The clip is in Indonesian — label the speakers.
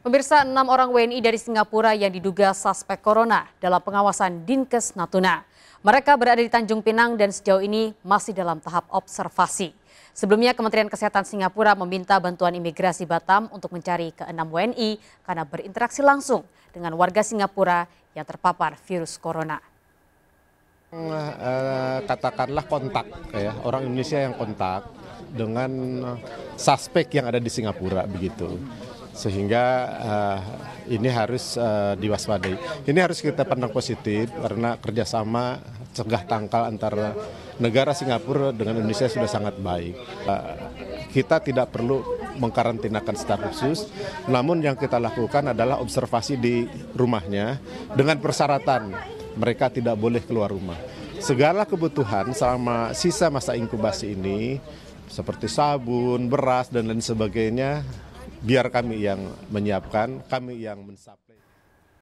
Speaker 1: Pemirsa, enam orang WNI dari Singapura yang diduga suspek corona dalam pengawasan Dinkes Natuna. Mereka berada di Tanjung Pinang dan sejauh ini masih dalam tahap observasi. Sebelumnya Kementerian Kesehatan Singapura meminta bantuan imigrasi Batam untuk mencari ke enam WNI karena berinteraksi langsung dengan warga Singapura yang terpapar virus corona.
Speaker 2: Eh, katakanlah kontak, ya, orang Indonesia yang kontak dengan eh, suspek yang ada di Singapura begitu sehingga uh, ini harus uh, diwaspadai. Ini harus kita pandang positif karena kerjasama cegah tangkal antara negara Singapura dengan Indonesia sudah sangat baik. Uh, kita tidak perlu mengkarantinakan secara khusus, namun yang kita lakukan adalah observasi di rumahnya dengan persyaratan mereka tidak boleh keluar rumah. Segala kebutuhan selama sisa masa inkubasi ini seperti sabun, beras, dan lain sebagainya biar kami yang menyiapkan, kami yang mensuplai.